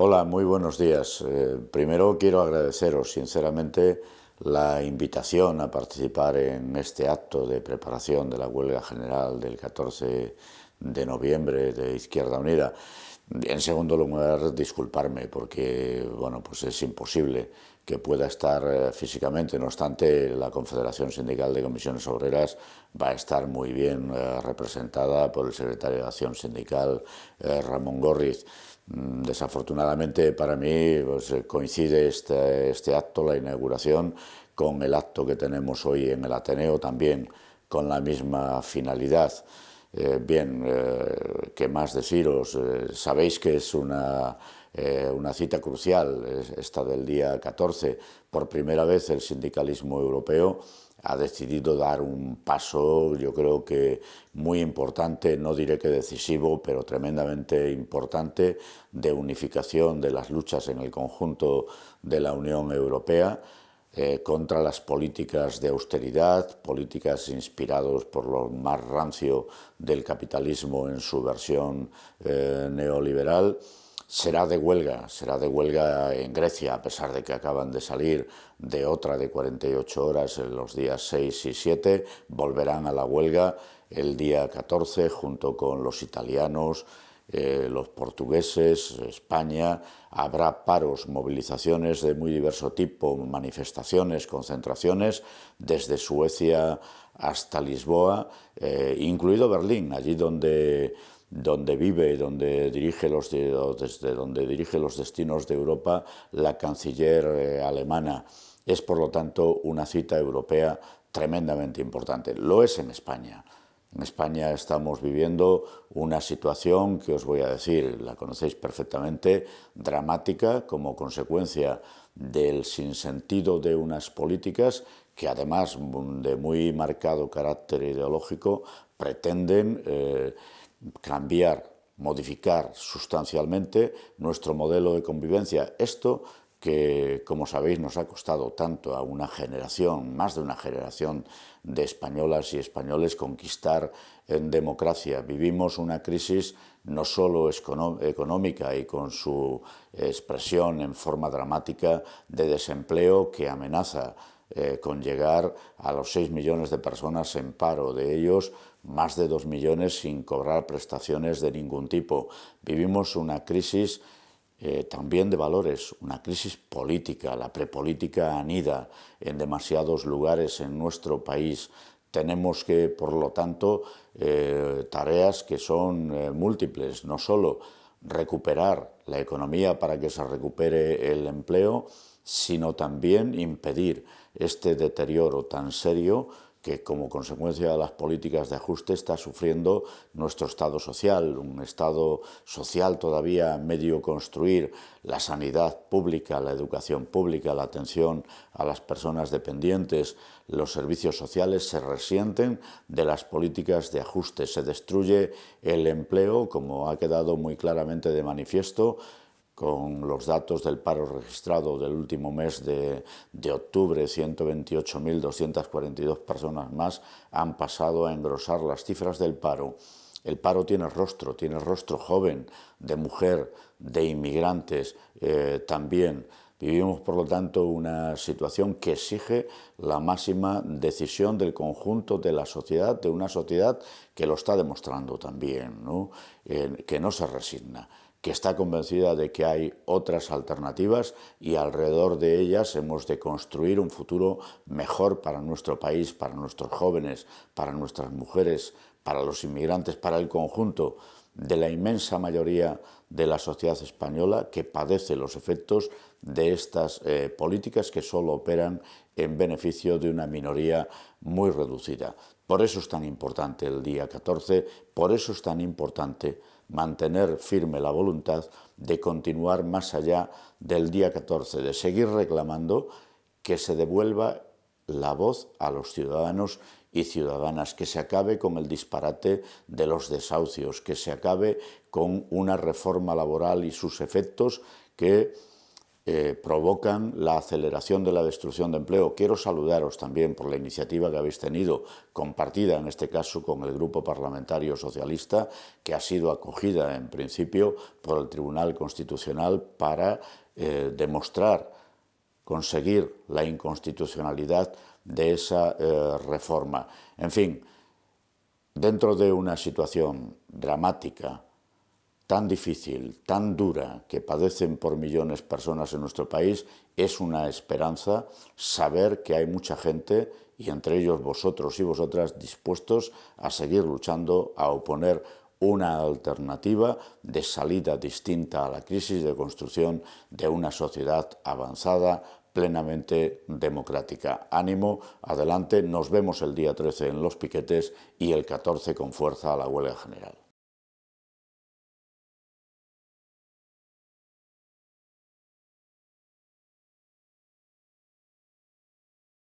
Hola, muy buenos días. Eh, primero quiero agradeceros sinceramente la invitación a participar en este acto de preparación de la huelga general del 14 de noviembre de Izquierda Unida. En segundo lugar, disculparme porque bueno, pues es imposible que pueda estar eh, físicamente. No obstante, la Confederación Sindical de Comisiones Obreras va a estar muy bien eh, representada por el secretario de Acción Sindical, eh, Ramón Gorriz. Mm, desafortunadamente para mí pues, coincide este, este, acto, la inauguración, con el acto que tenemos hoy en el Ateneo, también con la misma finalidad. bien, ¿qué más deciros? sabéis que es una eh, una cita crucial, esta del día 14. Por primera vez el sindicalismo europeo ha decidido dar un paso, yo creo que muy importante, no diré que decisivo, pero tremendamente importante, de unificación de las luchas en el conjunto de la Unión Europea eh, contra las políticas de austeridad, políticas inspiradas por lo más rancio del capitalismo en su versión eh, neoliberal. Será de huelga, será de huelga en Grecia, a pesar de que acaban de salir de otra de 48 horas en los días 6 y 7, volverán a la huelga el día 14 junto con los italianos, eh, los portugueses, España, habrá paros, movilizaciones de muy diverso tipo, manifestaciones, concentraciones, desde Suecia hasta Lisboa, eh, incluido Berlín, allí donde donde vive y donde dirige los, desde donde dirige los destinos de Europa la canciller eh, alemana. Es, por lo tanto, una cita europea tremendamente importante. Lo es en España. En España estamos viviendo una situación que os voy a decir, la conocéis perfectamente, dramática como consecuencia del sinsentido de unas políticas que además de muy marcado carácter ideológico pretenden eh, cambiar, modificar sustancialmente nuestro modelo de convivencia. Esto que, como sabéis, nos ha costado tanto a una generación, más de una generación de españolas y españoles conquistar en democracia. Vivimos una crisis no solo económica y con su expresión en forma dramática de desempleo que amenaza eh, con llegar a los 6 millones de personas en paro, de ellos más de 2 millones sin cobrar prestaciones de ningún tipo. Vivimos una crisis eh, también de valores, una crisis política, la prepolítica anida en demasiados lugares en nuestro país. Tenemos que, por lo tanto, eh, tareas que son múltiples, no solo recuperar la economía para que se recupere el empleo, sino también impedir este deterioro tan serio que como consecuencia de las políticas de ajuste está sufriendo nuestro Estado social, un Estado social todavía medio construir, la sanidad pública, la educación pública, la atención a las personas dependientes, los servicios sociales se resienten de las políticas de ajuste, se destruye el empleo, como ha quedado muy claramente de manifiesto, con los datos del paro registrado del último mes de, de octubre, 128.242 personas más han pasado a engrosar las cifras del paro. El paro tiene rostro, tiene rostro joven, de mujer, de inmigrantes eh, también. Vivimos, por lo tanto, una situación que exige la máxima decisión del conjunto de la sociedad, de una sociedad que lo está demostrando también, eh, que no se resigna. Y está convencida de que hay otras alternativas y alrededor de ellas hemos de construir un futuro mejor para nuestro país, para nuestros jóvenes, para nuestras mujeres, para los inmigrantes, para el conjunto de la inmensa mayoría de la sociedad española que padece los efectos de estas eh, políticas que solo operan en beneficio de una minoría muy reducida. Por eso es tan importante el día 14, por eso es tan importante mantener firme la voluntad de continuar más allá del día 14, de seguir reclamando que se devuelva la voz a los ciudadanos y ciudadanas, que se acabe con el disparate de los desahucios, que se acabe con una reforma laboral y sus efectos que eh, provocan la aceleración de la destrucción de empleo. Quiero saludaros también por la iniciativa que habéis tenido, compartida en este caso con el Grupo Parlamentario Socialista, que ha sido acogida en principio por el Tribunal Constitucional para eh, demostrar, conseguir la inconstitucionalidad de esa eh, reforma. En fin, dentro de una situación dramática, tan difícil, tan dura, que padecen por millones de personas en nuestro país, es una esperanza saber que hay mucha gente, y entre ellos vosotros y vosotras, dispuestos a seguir luchando, a oponer una alternativa de salida distinta a la crisis de construcción de una sociedad avanzada, plenamente democrática. Ánimo, adelante, nos vemos el día 13 en los piquetes y el 14 con fuerza a la huelga general.